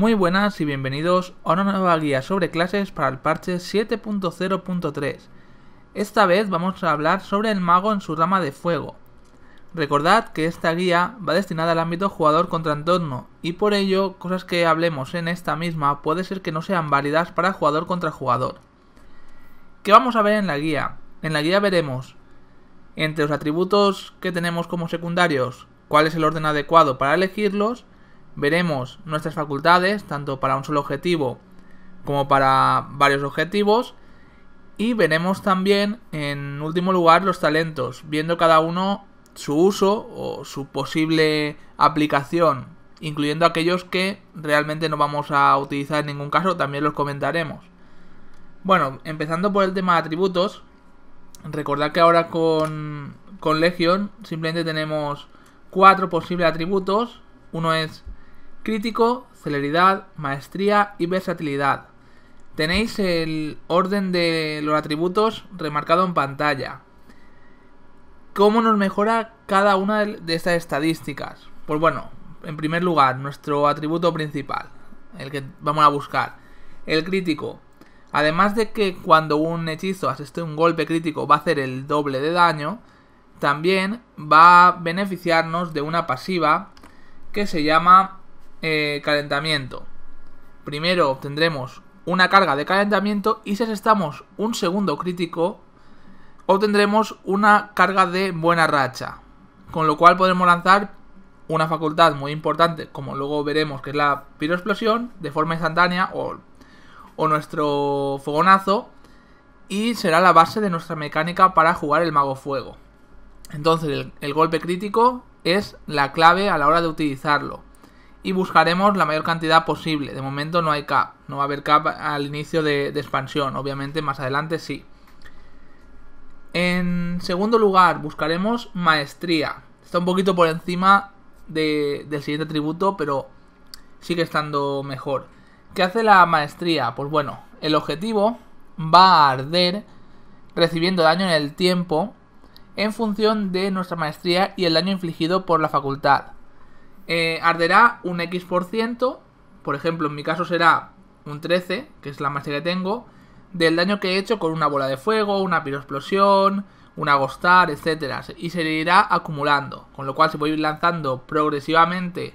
Muy buenas y bienvenidos a una nueva guía sobre clases para el parche 7.0.3. Esta vez vamos a hablar sobre el mago en su rama de fuego. Recordad que esta guía va destinada al ámbito jugador contra entorno y por ello cosas que hablemos en esta misma puede ser que no sean válidas para jugador contra jugador. ¿Qué vamos a ver en la guía? En la guía veremos entre los atributos que tenemos como secundarios cuál es el orden adecuado para elegirlos veremos nuestras facultades, tanto para un solo objetivo como para varios objetivos. Y veremos también, en último lugar, los talentos, viendo cada uno su uso o su posible aplicación, incluyendo aquellos que realmente no vamos a utilizar en ningún caso, también los comentaremos. Bueno, empezando por el tema de atributos, recordad que ahora con, con Legion simplemente tenemos cuatro posibles atributos. Uno es Crítico, celeridad, maestría y versatilidad. Tenéis el orden de los atributos remarcado en pantalla. ¿Cómo nos mejora cada una de estas estadísticas? Pues bueno, en primer lugar, nuestro atributo principal, el que vamos a buscar, el crítico. Además de que cuando un hechizo asiste un golpe crítico va a hacer el doble de daño, también va a beneficiarnos de una pasiva que se llama eh, calentamiento. Primero obtendremos una carga de calentamiento y si asestamos un segundo crítico obtendremos una carga de buena racha. Con lo cual podremos lanzar una facultad muy importante, como luego veremos que es la piroexplosión, de forma instantánea o, nuestro fogonazo. Y será la base de nuestra mecánica para jugar el mago fuego. Entonces el golpe crítico es la clave a la hora de utilizarlo y buscaremos la mayor cantidad posible. De momento no hay cap, no va a haber cap al inicio de, expansión, obviamente más adelante sí. En segundo lugar, buscaremos maestría. Está un poquito por encima del siguiente atributo, pero sigue estando mejor. ¿Qué hace la maestría? Pues bueno, el objetivo va a arder recibiendo daño en el tiempo en función de nuestra maestría y el daño infligido por la facultad. Eh, arderá un X%, por ciento, por ejemplo, en mi caso será un 13, que es la maestría que tengo, del daño que he hecho con una bola de fuego, una piroexplosión, una agostar, etcétera, y se irá acumulando, con lo cual se puede ir lanzando progresivamente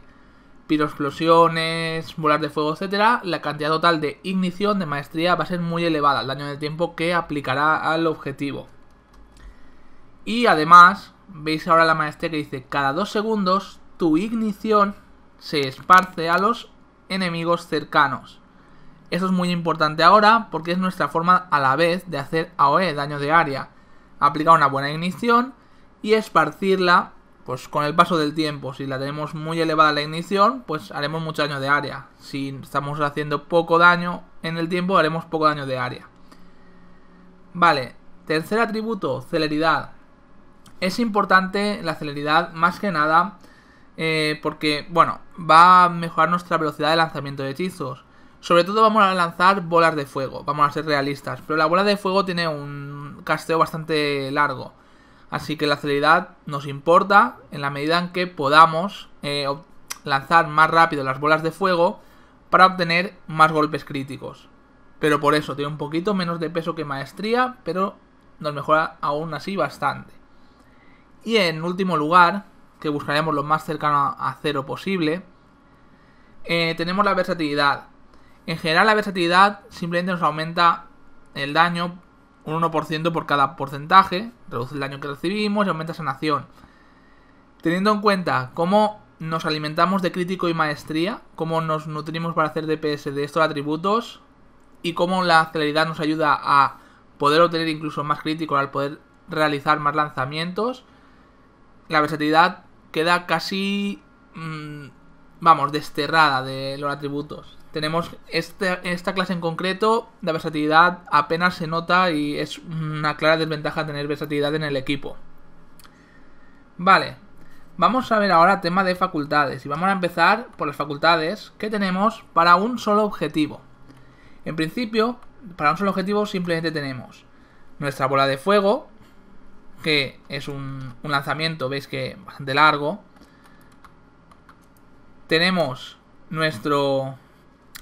piroexplosiones, bolas de fuego, etcétera, la cantidad total de ignición de maestría va a ser muy elevada, el daño de tiempo que aplicará al objetivo. Y además, veis ahora la maestría que dice cada 2 segundos tu ignición se esparce a los enemigos cercanos. Eso es muy importante ahora porque es nuestra forma a la vez de hacer AOE, daño de área. Aplicar una buena ignición y esparcirla pues con el paso del tiempo. Si la tenemos muy elevada la ignición, pues haremos mucho daño de área. Si estamos haciendo poco daño en el tiempo, haremos poco daño de área. Vale, tercer atributo, celeridad. Es importante la celeridad más que nada eh, porque, bueno, va a mejorar nuestra velocidad de lanzamiento de hechizos. Sobre todo vamos a lanzar bolas de fuego, vamos a ser realistas. Pero la bola de fuego tiene un casteo bastante largo. Así que la celeridad nos importa en la medida en que podamos eh, lanzar más rápido las bolas de fuego para obtener más golpes críticos. Pero por eso tiene un poquito menos de peso que maestría, pero nos mejora aún así bastante. Y en último lugar, que buscaremos lo más cercano a cero posible. Eh, tenemos la versatilidad. En general la versatilidad simplemente nos aumenta el daño un 1% por cada porcentaje, reduce el daño que recibimos y aumenta sanación. Teniendo en cuenta cómo nos alimentamos de crítico y maestría, cómo nos nutrimos para hacer DPS de estos atributos y cómo la celeridad nos ayuda a poder obtener incluso más crítico al poder realizar más lanzamientos, la versatilidad queda casi, mm, vamos, desterrada de los atributos. Tenemos este, esta clase en concreto, la versatilidad apenas se nota y es una clara desventaja tener versatilidad en el equipo. Vale, vamos a ver ahora tema de facultades y vamos a empezar por las facultades que tenemos para un solo objetivo. En principio, para un solo objetivo simplemente tenemos nuestra bola de fuego, que es un, lanzamiento, veis que bastante largo. Tenemos nuestro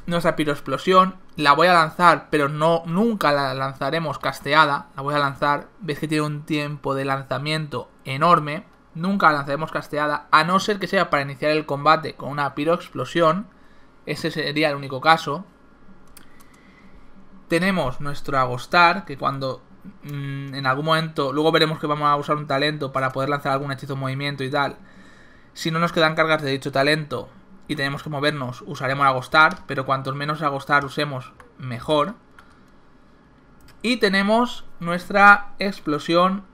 nuestra piroexplosión. La voy a lanzar, pero no nunca la lanzaremos casteada. La voy a lanzar, veis que tiene un tiempo de lanzamiento enorme. Nunca la lanzaremos casteada, a no ser que sea para iniciar el combate con una piroexplosión. Ese sería el único caso. Tenemos nuestro Agostar, que cuando Mm, en algún momento, luego veremos que vamos a usar un talento para poder lanzar algún hechizo movimiento y tal. Si no nos quedan cargas de dicho talento y tenemos que movernos, usaremos agostar, pero cuantos menos agostar usemos, mejor. Y tenemos nuestra explosión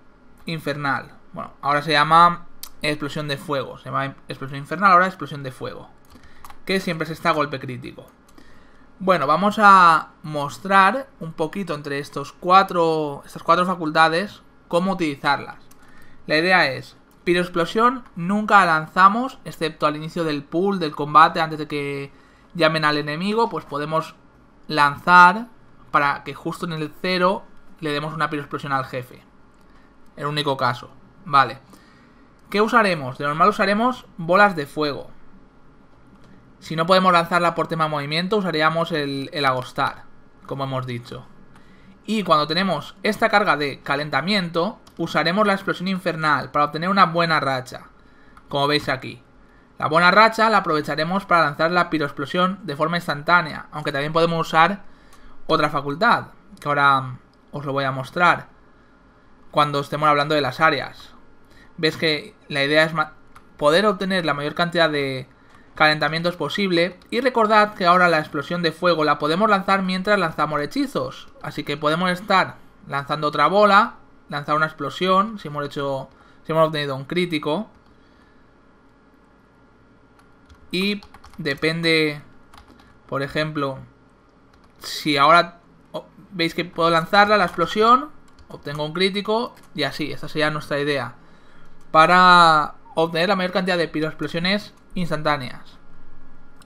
infernal. Bueno, ahora se llama explosión de fuego. Se llama explosión infernal, ahora explosión de fuego. Que siempre se está golpe crítico. Bueno, vamos a mostrar un poquito entre estos cuatro, estas cuatro facultades cómo utilizarlas. La idea es, piroexplosión nunca la lanzamos, excepto al inicio del pool, del combate, antes de que llamen al enemigo, pues podemos lanzar para que justo en el cero le demos una piroexplosión al jefe. El único caso. Vale. ¿Qué usaremos? De normal usaremos bolas de fuego. Si no podemos lanzarla por tema movimiento, usaríamos el, agostar, como hemos dicho. Y cuando tenemos esta carga de calentamiento, usaremos la explosión infernal para obtener una buena racha, como veis aquí. La buena racha la aprovecharemos para lanzar la piroexplosión de forma instantánea, aunque también podemos usar otra facultad, que ahora os lo voy a mostrar, cuando estemos hablando de las áreas. Ves que la idea es poder obtener la mayor cantidad de calentamiento es posible, y recordad que ahora la explosión de fuego la podemos lanzar mientras lanzamos hechizos, así que podemos estar lanzando otra bola, lanzar una explosión, si hemos hecho, si hemos obtenido un crítico, y depende, por ejemplo, si ahora veis que puedo lanzarla, la explosión, obtengo un crítico, y así, esta sería nuestra idea, para obtener la mayor cantidad de piroexplosiones instantáneas.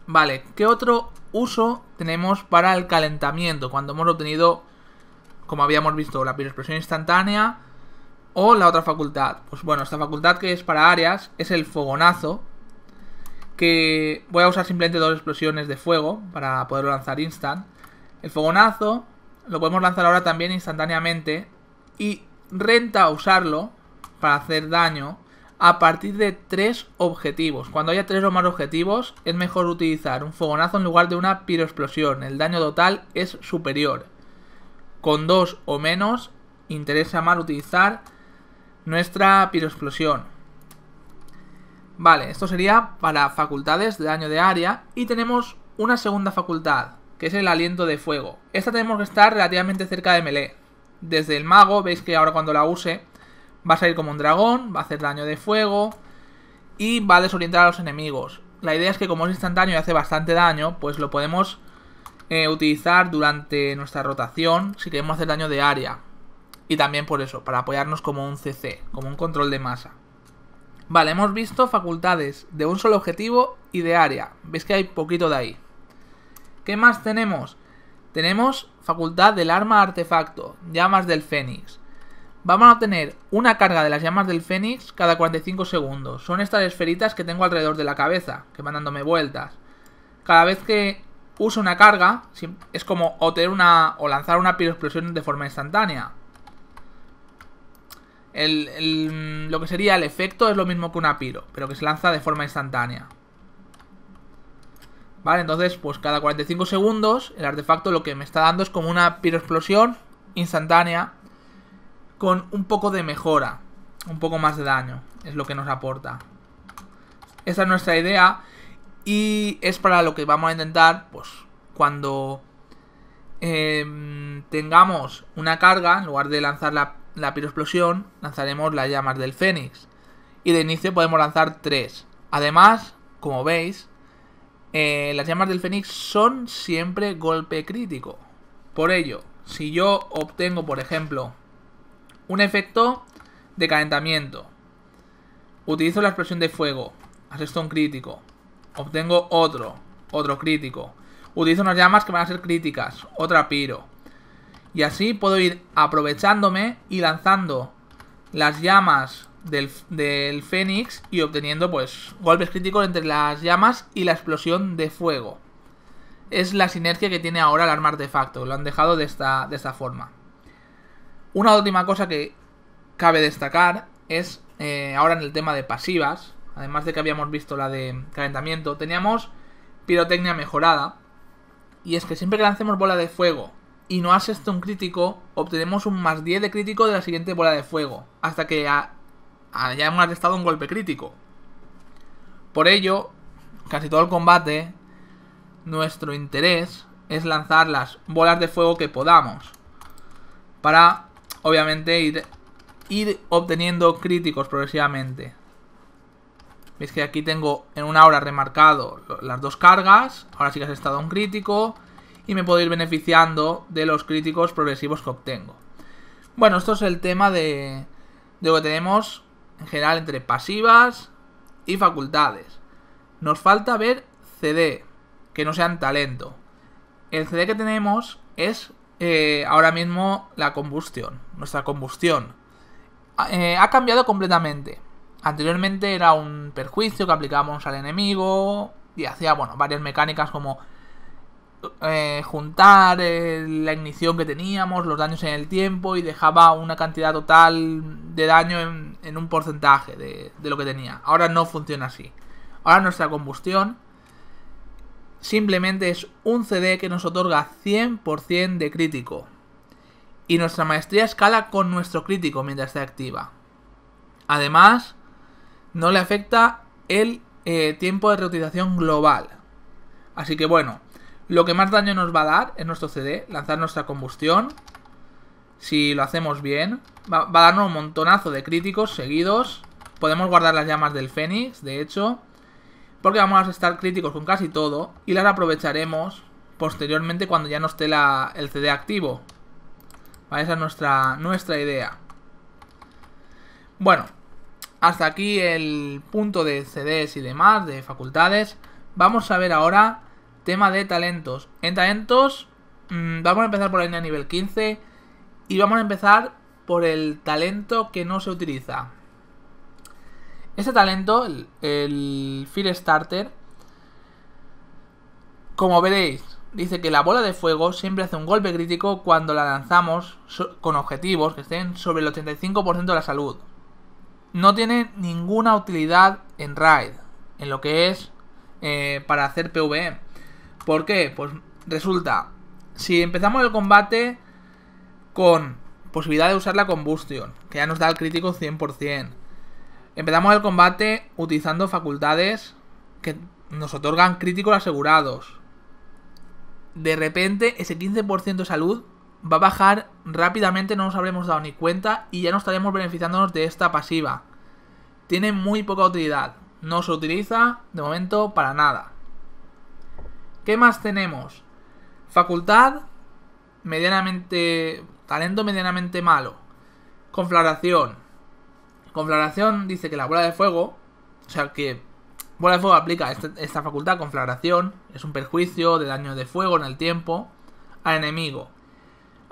Vale, ¿qué otro uso tenemos para el calentamiento? Cuando hemos obtenido, como habíamos visto, la piroexplosión instantánea o la otra facultad. Pues bueno, esta facultad que es para áreas es el fogonazo, que voy a usar simplemente dos explosiones de fuego para poderlo lanzar instant. El fogonazo lo podemos lanzar ahora también instantáneamente y renta usarlo para hacer daño a partir de tres objetivos. Cuando haya tres o más objetivos, es mejor utilizar un fogonazo en lugar de una piroexplosión. El daño total es superior. Con dos o menos, interesa más utilizar nuestra piroexplosión. Vale, esto sería para facultades de daño de área. Y tenemos una segunda facultad, que es el aliento de fuego. Esta tenemos que estar relativamente cerca de melee. Desde el mago, veis que ahora cuando la use Va a salir como un dragón, va a hacer daño de fuego y va a desorientar a los enemigos. La idea es que como es instantáneo y hace bastante daño, pues lo podemos eh, utilizar durante nuestra rotación si queremos hacer daño de área. Y también por eso, para apoyarnos como un CC, como un control de masa. Vale, hemos visto facultades de un solo objetivo y de área. Veis que hay poquito de ahí. ¿Qué más tenemos? Tenemos facultad del arma artefacto, llamas del fénix. Vamos a tener una carga de las llamas del Fénix cada 45 segundos. Son estas esferitas que tengo alrededor de la cabeza, que van dándome vueltas. Cada vez que uso una carga, es como o, tener una, o lanzar una piroexplosión de forma instantánea. Mm, lo que sería el efecto es lo mismo que una piro, pero que se lanza de forma instantánea. Vale, entonces, pues cada 45 segundos, el artefacto lo que me está dando es como una piroexplosión instantánea con un poco de mejora, un poco más de daño, es lo que nos aporta. Esa es nuestra idea y es para lo que vamos a intentar, pues, cuando em, tengamos una carga, en lugar de lanzar la, la piroexplosión, lanzaremos las llamas del fénix. Y de inicio podemos lanzar 3. Además, como veis, eh, las llamas del fénix son siempre golpe crítico. Por ello, si yo obtengo, por ejemplo, un efecto de calentamiento. Utilizo la explosión de fuego. Asesto un crítico. Obtengo otro. Otro crítico. Utilizo unas llamas que van a ser críticas. Otra piro. Y así puedo ir aprovechándome y lanzando las llamas del, Fénix y obteniendo pues golpes críticos entre las llamas y la explosión de fuego. Es la sinergia que tiene ahora el arma artefacto, lo han dejado de esta, de esta forma. Una última cosa que cabe destacar es eh, ahora en el tema de pasivas, además de que habíamos visto la de calentamiento, teníamos pirotecnia mejorada. Y es que siempre que lancemos bola de fuego y no esto un crítico, obtenemos un más 10 de crítico de la siguiente bola de fuego, hasta que hayamos arrestado un golpe crítico. Por ello, casi todo el combate, nuestro interés es lanzar las bolas de fuego que podamos, para obviamente ir, ir obteniendo críticos progresivamente. Veis que aquí tengo en una hora remarcado las dos cargas, ahora sí que has estado un crítico y me puedo ir beneficiando de los críticos progresivos que obtengo. Bueno, esto es el tema de, de lo que tenemos en general entre pasivas y facultades. Nos falta ver CD, que no sean talento. El CD que tenemos es eh, ahora mismo la combustión, nuestra combustión. Eh, ha cambiado completamente. Anteriormente era un perjuicio que aplicábamos al enemigo y hacía, bueno, varias mecánicas como eh, juntar la ignición que teníamos, los daños en el tiempo y dejaba una cantidad total de daño en, un porcentaje de, de, lo que tenía. Ahora no funciona así. Ahora nuestra combustión simplemente es un CD que nos otorga 100% de crítico. Y nuestra maestría escala con nuestro crítico mientras esté activa. Además, no le afecta el eh, tiempo de reutilización global. Así que bueno, lo que más daño nos va a dar es nuestro CD, lanzar nuestra combustión. Si lo hacemos bien, va, va a darnos un montonazo de críticos seguidos. Podemos guardar las llamas del Fénix, de hecho porque vamos a estar críticos con casi todo y las aprovecharemos posteriormente cuando ya no esté el CD activo. va Esa es nuestra, nuestra idea. Bueno, hasta aquí el punto de CDs y demás, de facultades. Vamos a ver ahora tema de talentos. En talentos mm, vamos a empezar por la línea nivel 15 y vamos a empezar por el talento que no se utiliza. Este talento, el, Fire Starter, como veréis, dice que la bola de fuego siempre hace un golpe crítico cuando la lanzamos con objetivos que estén sobre el 85% de la salud. No tiene ninguna utilidad en Raid, en lo que es eh, para hacer PvE. ¿Por qué? Pues resulta, si empezamos el combate con posibilidad de usar la combustión, que ya nos da el crítico 100%. Empezamos el combate utilizando facultades que nos otorgan críticos asegurados. De repente ese 15% de salud va a bajar rápidamente, no nos habremos dado ni cuenta y ya no estaremos beneficiándonos de esta pasiva. Tiene muy poca utilidad, no se utiliza de momento para nada. ¿Qué más tenemos? Facultad medianamente... talento medianamente malo. Conflagración. Conflagración dice que la bola de fuego, o sea que bola de fuego aplica este, esta facultad, conflagración, es un perjuicio de daño de fuego en el tiempo al enemigo.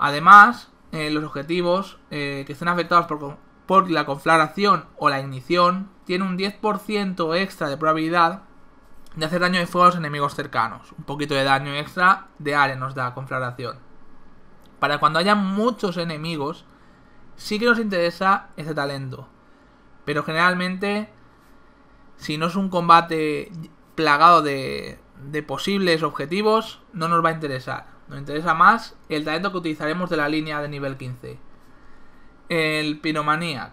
Además, eh, los objetivos eh, que estén afectados por, por la conflagración o la ignición tienen un 10% extra de probabilidad de hacer daño de fuego a los enemigos cercanos. Un poquito de daño extra de área nos da conflagración. Para cuando haya muchos enemigos, sí que nos interesa este talento. Pero generalmente, si no es un combate plagado de, posibles objetivos, no nos va a interesar. Nos interesa más el talento que utilizaremos de la línea de nivel 15. El Pyromaniac.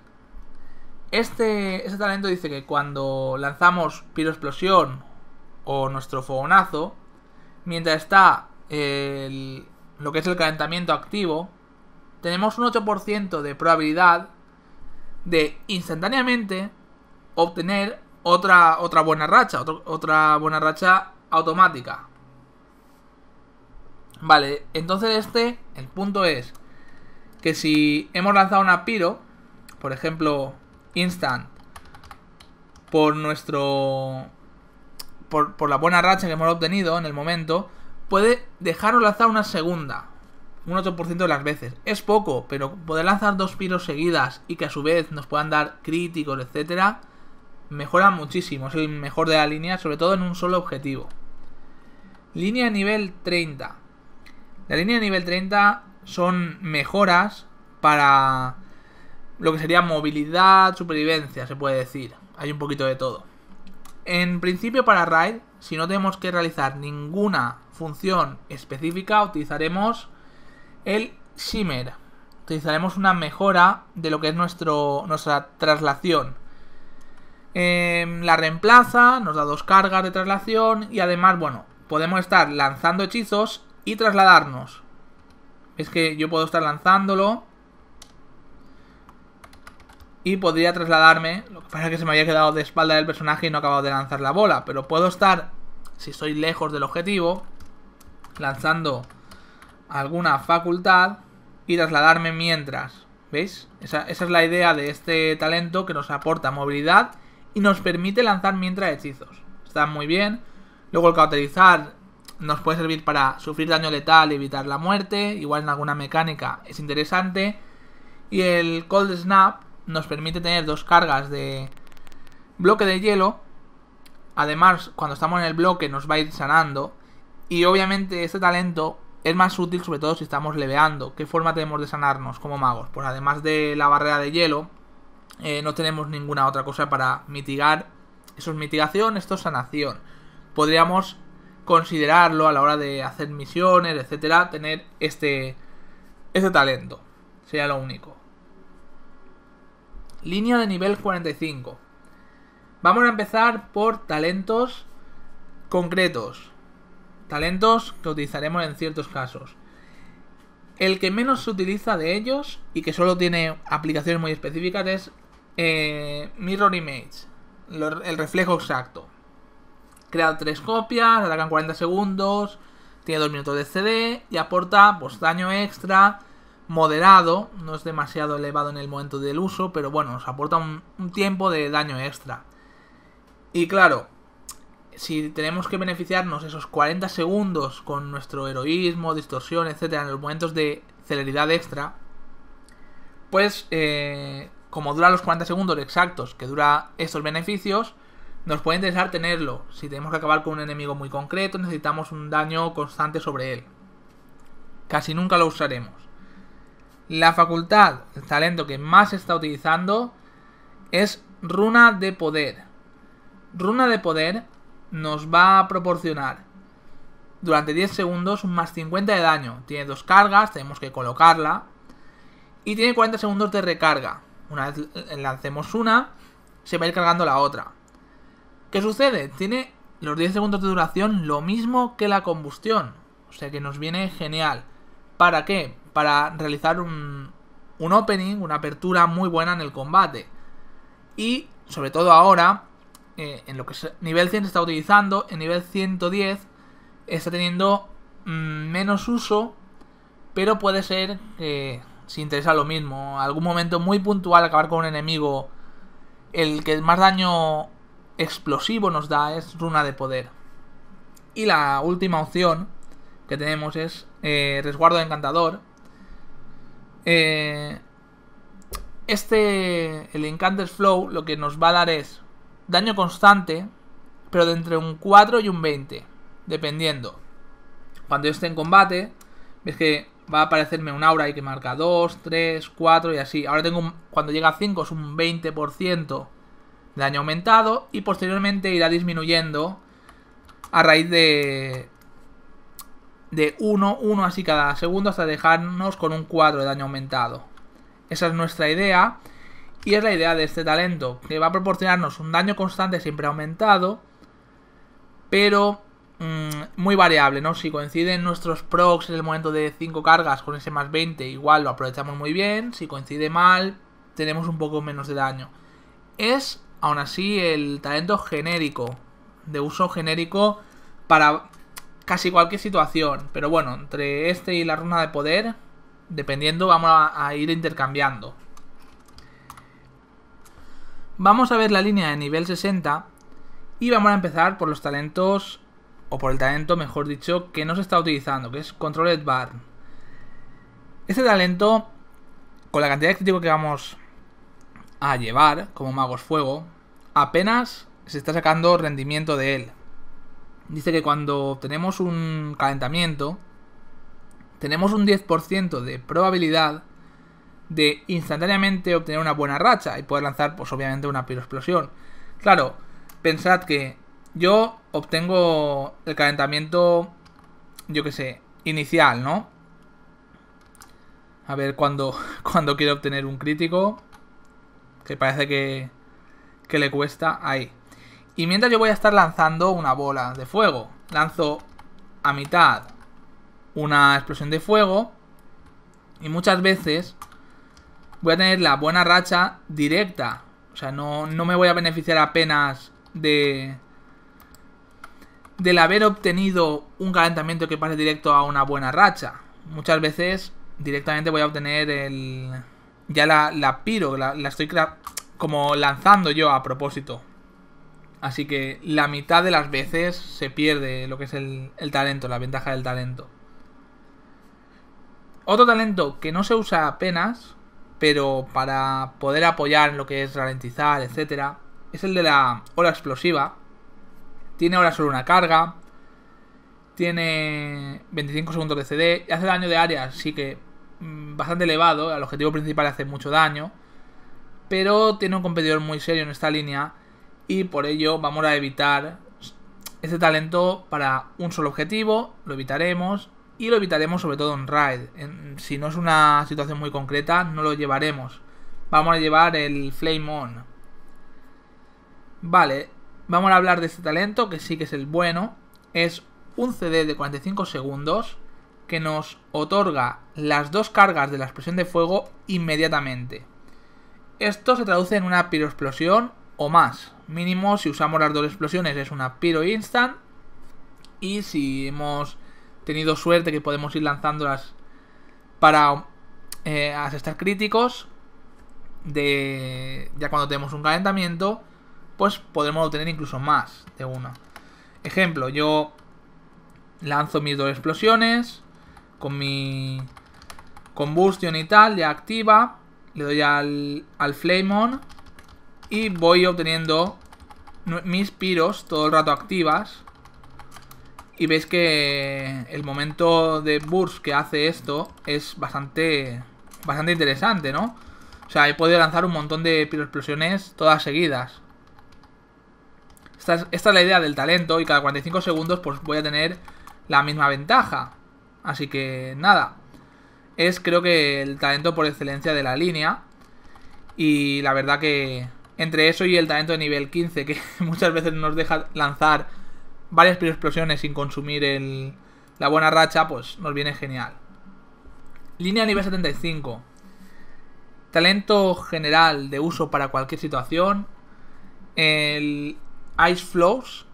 Este, este talento dice que cuando lanzamos Piroexplosión o nuestro fogonazo, mientras está el, lo que es el calentamiento activo, tenemos un 8% de probabilidad de instantáneamente obtener otra, otra buena racha, otra buena racha automática. Vale, entonces este, el punto es que si hemos lanzado una piro, por ejemplo, instant, por nuestro... Por, por la buena racha que hemos obtenido en el momento, puede dejarnos lanzar una segunda, un 8% de las veces. Es poco, pero poder lanzar dos piros seguidas y que a su vez nos puedan dar críticos, etcétera, mejora muchísimo. Es el mejor de la línea, sobre todo en un solo objetivo. Línea nivel 30. La línea nivel 30 son mejoras para lo que sería movilidad, supervivencia, se puede decir. Hay un poquito de todo. En principio para Raid, si no tenemos que realizar ninguna función específica, utilizaremos el shimmer. Utilizaremos una mejora de lo que es nuestro, nuestra traslación. Em, la reemplaza, nos da dos cargas de traslación y además, bueno, podemos estar lanzando hechizos y trasladarnos. Es que yo puedo estar lanzándolo y podría trasladarme. Lo que pasa es que se me había quedado de espalda del personaje y no acabo de lanzar la bola. Pero puedo estar, si estoy lejos del objetivo, lanzando alguna facultad y trasladarme mientras. ¿Veis? Esa, esa, es la idea de este talento que nos aporta movilidad y nos permite lanzar mientras hechizos. Está muy bien. Luego el cauterizar nos puede servir para sufrir daño letal y evitar la muerte. Igual en alguna mecánica es interesante. Y el cold snap nos permite tener dos cargas de bloque de hielo. Además, cuando estamos en el bloque nos va a ir sanando. Y obviamente este talento es más útil sobre todo si estamos leveando. ¿Qué forma tenemos de sanarnos como magos? Pues además de la barrera de hielo, eh, no tenemos ninguna otra cosa para mitigar. Eso es mitigación, esto es sanación. Podríamos considerarlo a la hora de hacer misiones, etcétera, tener este, este talento. Sería lo único. Línea de nivel 45. Vamos a empezar por talentos concretos talentos que utilizaremos en ciertos casos. El que menos se utiliza de ellos y que solo tiene aplicaciones muy específicas es eh, Mirror Image, el reflejo exacto. Crea tres copias, atacan 40 segundos, tiene 2 minutos de CD y aporta pues, daño extra, moderado, no es demasiado elevado en el momento del uso, pero bueno, nos aporta un tiempo de daño extra. Y claro, si tenemos que beneficiarnos esos 40 segundos con nuestro heroísmo, distorsión, etcétera, en los momentos de celeridad extra, pues eh, como dura los 40 segundos exactos que dura estos beneficios, nos puede interesar tenerlo. Si tenemos que acabar con un enemigo muy concreto, necesitamos un daño constante sobre él. Casi nunca lo usaremos. La facultad, el talento que más se está utilizando, es Runa de Poder. Runa de Poder nos va a proporcionar durante 10 segundos más 50 de daño. Tiene dos cargas, tenemos que colocarla. Y tiene 40 segundos de recarga. Una vez lancemos una, se va a ir cargando la otra. ¿Qué sucede? Tiene los 10 segundos de duración lo mismo que la combustión. O sea que nos viene genial. ¿Para qué? Para realizar un, un opening, una apertura muy buena en el combate. Y sobre todo ahora, eh, en lo que es nivel 100 se está utilizando, en nivel 110 está teniendo mm, menos uso, pero puede ser que si interesa lo mismo, algún momento muy puntual acabar con un enemigo, el que más daño explosivo nos da es runa de poder. Y la última opción que tenemos es eh, resguardo de encantador. Eh, este, el Encanter's Flow, lo que nos va a dar es daño constante, pero de entre un 4 y un 20, dependiendo. Cuando yo esté en combate, ves que va a aparecerme un aura y que marca 2, 3, 4 y así. Ahora tengo, un, cuando llega a 5 es un 20% de daño aumentado y posteriormente irá disminuyendo a raíz de de 1, 1 así cada segundo hasta dejarnos con un 4 de daño aumentado. Esa es nuestra idea y es la idea de este talento, que va a proporcionarnos un daño constante siempre aumentado, pero mm, muy variable, ¿no? Si coinciden nuestros procs en el momento de 5 cargas con ese más 20, igual lo aprovechamos muy bien, si coincide mal, tenemos un poco menos de daño. Es, aún así, el talento genérico, de uso genérico para casi cualquier situación, pero bueno, entre este y la runa de poder, dependiendo, vamos a ir intercambiando. Vamos a ver la línea de nivel 60 y vamos a empezar por los talentos, o por el talento mejor dicho, que no se está utilizando, que es Controlled Barn. Este talento, con la cantidad de crítico que vamos a llevar como magos fuego, apenas se está sacando rendimiento de él. Dice que cuando tenemos un calentamiento, tenemos un 10% de probabilidad de instantáneamente obtener una buena racha y poder lanzar, pues obviamente, una piroexplosión. Claro, pensad que yo obtengo el calentamiento, yo que sé, inicial, ¿no? A ver cuando, cuando quiero obtener un crítico, que parece que, que le cuesta ahí. Y mientras yo voy a estar lanzando una bola de fuego, lanzo a mitad una explosión de fuego y muchas veces voy a tener la buena racha directa. O sea, no, me voy a beneficiar apenas de... Del haber obtenido un calentamiento que pase directo a una buena racha. Muchas veces directamente voy a obtener el... Ya la, piro, la, estoy como lanzando yo a propósito. Así que la mitad de las veces se pierde lo que es el, el, talento, la ventaja del talento. Otro talento que no se usa apenas pero para poder apoyar en lo que es ralentizar, etcétera, es el de la ola explosiva. Tiene ahora solo una carga, tiene 25 segundos de CD, y hace daño de área, sí que mm, bastante elevado, el objetivo principal hace mucho daño, pero tiene un competidor muy serio en esta línea y por ello vamos a evitar este talento para un solo objetivo, lo evitaremos y lo evitaremos sobre todo en raid. si no es una situación muy concreta, no lo llevaremos. Vamos a llevar el Flame On. Vale, vamos a hablar de este talento, que sí que es el bueno. Es un CD de 45 segundos que nos otorga las dos cargas de la expresión de fuego inmediatamente. Esto se traduce en una piroexplosión o más. Mínimo, si usamos las dos explosiones, es una piro instant. Y si hemos tenido suerte que podemos ir lanzándolas para eh, asestar críticos. De, ya cuando tenemos un calentamiento, pues podemos obtener incluso más de una. Ejemplo, yo lanzo mis dos explosiones con mi combustión y tal, ya activa. Le doy al, al flame y voy obteniendo mis piros todo el rato activas y veis que el momento de Burst que hace esto es bastante, bastante interesante, ¿no? O sea, he podido lanzar un montón de piroexplosiones todas seguidas. Esta es, esta la idea del talento y cada 45 segundos pues voy a tener la misma ventaja. Así que nada, es creo que el talento por excelencia de la línea. Y la verdad que entre eso y el talento de nivel 15, que muchas veces nos deja lanzar varias explosiones sin consumir el, la buena racha, pues nos viene genial. Línea nivel 75. Talento general de uso para cualquier situación. El Ice Flows,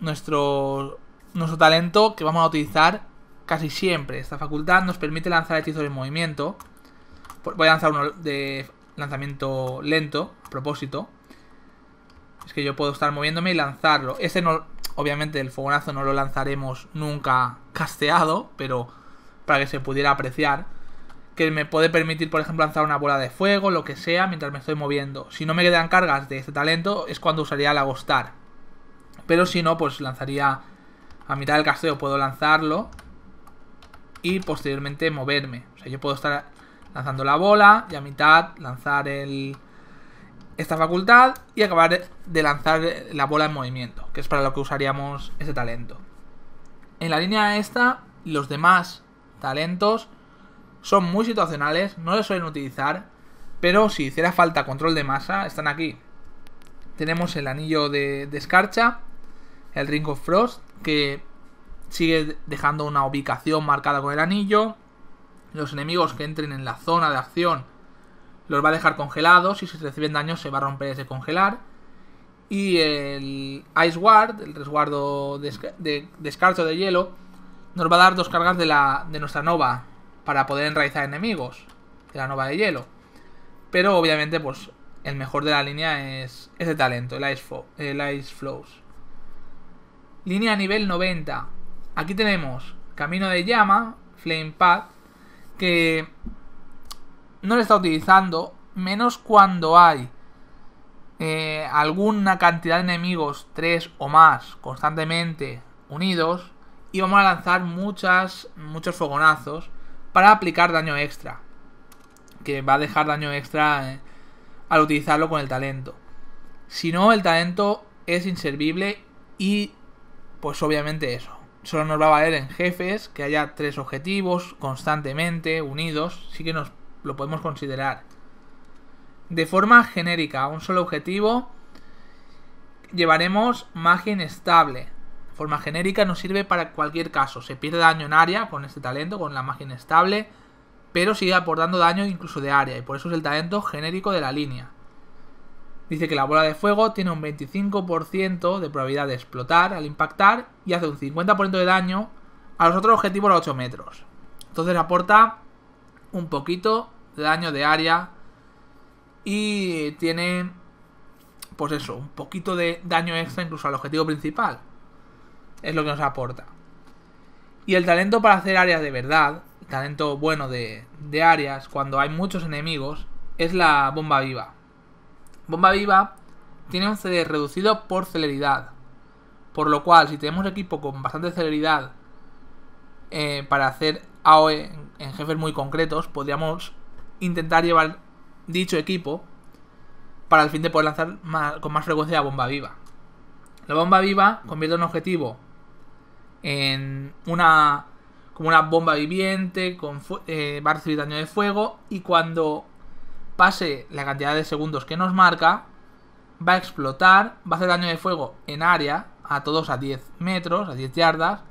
nuestro, nuestro talento que vamos a utilizar casi siempre. Esta facultad nos permite lanzar hechizos en movimiento. Voy a lanzar uno de lanzamiento lento, a propósito. Es que yo puedo estar moviéndome y lanzarlo. Este no, Obviamente el fogonazo no lo lanzaremos nunca casteado, pero para que se pudiera apreciar. Que me puede permitir, por ejemplo, lanzar una bola de fuego, lo que sea, mientras me estoy moviendo. Si no me quedan cargas de este talento, es cuando usaría el agostar. Pero si no, pues lanzaría a mitad del casteo, puedo lanzarlo y posteriormente moverme. O sea, yo puedo estar lanzando la bola y a mitad lanzar el esta facultad y acabar de lanzar la bola en movimiento, que es para lo que usaríamos ese talento. En la línea esta, los demás talentos son muy situacionales, no los suelen utilizar, pero si hiciera falta control de masa, están aquí. Tenemos el anillo de, de escarcha, el Ring of Frost, que sigue dejando una ubicación marcada con el anillo. Los enemigos que entren en la zona de acción los va a dejar congelados y si reciben daño se va a romper ese congelar. Y el Ice Guard, el resguardo de, de, de hielo, nos va a dar dos cargas de, la, de nuestra nova para poder enraizar enemigos de la nova de hielo. Pero obviamente, pues el mejor de la línea es ese talento, el Ice, el Ice Flows. Línea nivel 90. Aquí tenemos Camino de Llama, Flame Path, que no lo está utilizando, menos cuando hay eh, alguna cantidad de enemigos, tres o más, constantemente unidos, y vamos a lanzar muchas, muchos fogonazos para aplicar daño extra, que va a dejar daño extra eh, al utilizarlo con el talento. Si no, el talento es inservible y pues obviamente eso. Solo nos va a valer en jefes, que haya tres objetivos constantemente unidos, sí que nos lo podemos considerar. De forma genérica, a un solo objetivo, llevaremos magia estable De forma genérica nos sirve para cualquier caso. Se pierde daño en área con este talento, con la magia estable pero sigue aportando daño incluso de área, y por eso es el talento genérico de la línea. Dice que la bola de fuego tiene un 25% de probabilidad de explotar al impactar y hace un 50% de daño a los otros objetivos a 8 metros. Entonces aporta un poquito de daño de área. Y tiene, pues eso, un poquito de daño extra incluso al objetivo principal. Es lo que nos aporta. Y el talento para hacer áreas de verdad, talento bueno de, de áreas cuando hay muchos enemigos, es la bomba viva. Bomba viva tiene un CD reducido por celeridad. Por lo cual, si tenemos equipo con bastante celeridad eh, para hacer AOE en jefes muy concretos, podríamos intentar llevar dicho equipo para el fin de poder lanzar con más frecuencia la bomba viva. La bomba viva convierte un objetivo en una como una bomba viviente, con, eh, va a recibir daño de fuego y cuando pase la cantidad de segundos que nos marca, va a explotar, va a hacer daño de fuego en área, a todos a 10 metros, a 10 yardas,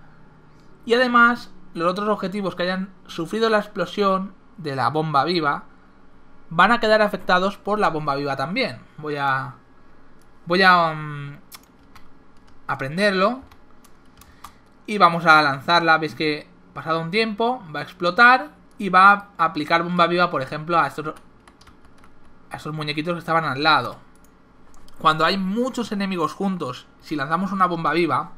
y además los otros objetivos que hayan sufrido la explosión de la bomba viva van a quedar afectados por la bomba viva también. Voy a... Voy a... Mm, aprenderlo. Y vamos a lanzarla. Veis que pasado un tiempo va a explotar y va a aplicar bomba viva, por ejemplo, a estos, a estos muñequitos que estaban al lado. Cuando hay muchos enemigos juntos, si lanzamos una bomba viva,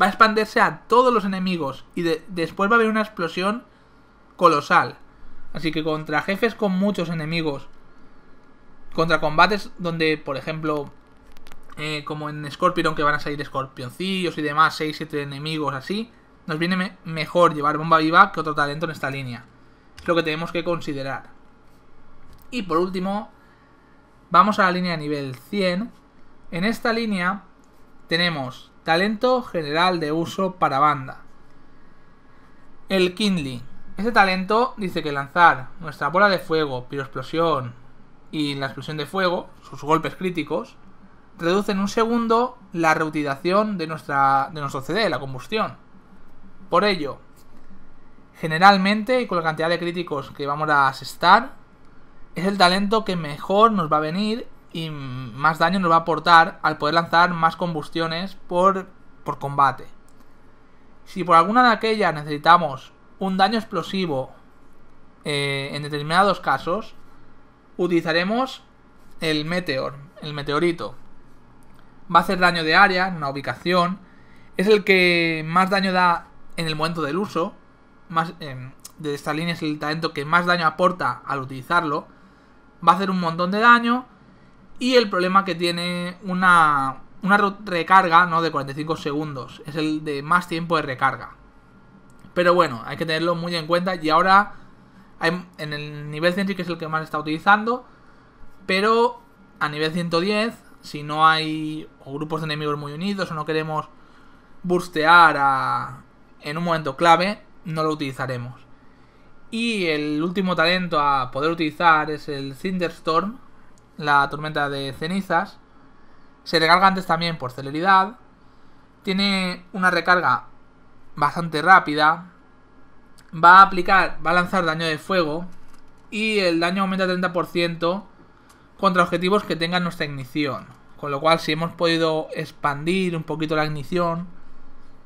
va a expandirse a todos los enemigos y después va a haber una explosión colosal. Así que contra jefes con muchos enemigos, contra combates donde, por ejemplo, eh, como en Scorpion, que van a salir escorpioncillos y demás, 6-7 enemigos así, nos viene mejor llevar bomba viva que otro talento en esta línea. Es lo que tenemos que considerar. Y por último, vamos a la línea nivel 100. En esta línea tenemos Talento general de uso para banda. El Kindling. Este talento dice que lanzar nuestra bola de fuego, piroexplosión y la explosión de fuego, sus golpes críticos, reduce en un segundo la reutilización de, nuestra, de nuestro CD, la combustión. Por ello, generalmente y con la cantidad de críticos que vamos a asestar, es el talento que mejor nos va a venir y más daño nos va a aportar al poder lanzar más combustiones por, por combate. Si por alguna de aquellas necesitamos un daño explosivo eh, en determinados casos, utilizaremos el meteor, el meteorito. Va a hacer daño de área, en una ubicación. Es el que más daño da en el momento del uso. Más, em, de esta línea es el talento que más daño aporta al utilizarlo. Va a hacer un montón de daño y el problema que tiene una, recarga de 45 segundos. Es el de más tiempo de recarga. Pero bueno, hay que tenerlo muy en cuenta. Y ahora en el nivel 100 que es el que más está utilizando. Pero a nivel 110, si no hay grupos de enemigos muy unidos o no queremos burstear a, en un momento clave, no lo utilizaremos. Y el último talento a poder utilizar es el Thunderstorm, la tormenta de cenizas. Se recarga antes también por celeridad. Tiene una recarga bastante rápida. Va a aplicar, va a lanzar daño de fuego. Y el daño aumenta 30% contra objetivos que tengan nuestra ignición. Con lo cual, si hemos podido expandir un poquito la ignición,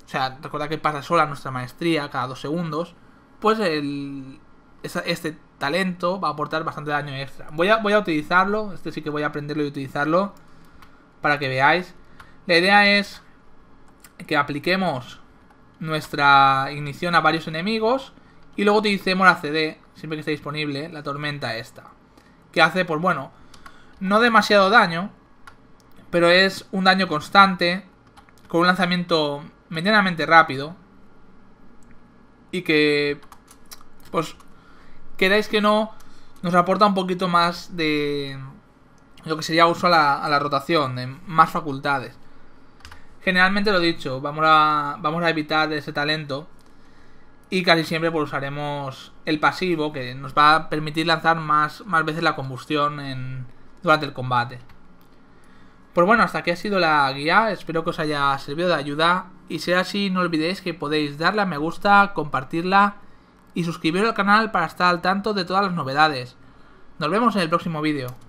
o sea, recuerda que pasa sola nuestra maestría cada dos segundos, pues el, este talento va a aportar bastante daño extra. Voy a, utilizarlo, este sí que voy a aprenderlo y utilizarlo para que veáis. La idea es que apliquemos nuestra ignición a varios enemigos y luego utilicemos la CD, siempre que esté disponible, la tormenta esta. Que hace, pues bueno, no demasiado daño, pero es un daño constante, con un lanzamiento medianamente rápido y que, pues, Quedáis que no, nos aporta un poquito más de lo que sería uso a la, rotación, de más facultades. Generalmente lo dicho, vamos a, vamos a evitar ese talento y casi siempre usaremos pues, el pasivo que nos va a permitir lanzar más, más veces la combustión en, durante el combate. Pues bueno, hasta aquí ha sido la guía, espero que os haya servido de ayuda y si es así no olvidéis que podéis darle a me gusta, compartirla y suscribiros al canal para estar al tanto de todas las novedades. Nos vemos en el próximo vídeo.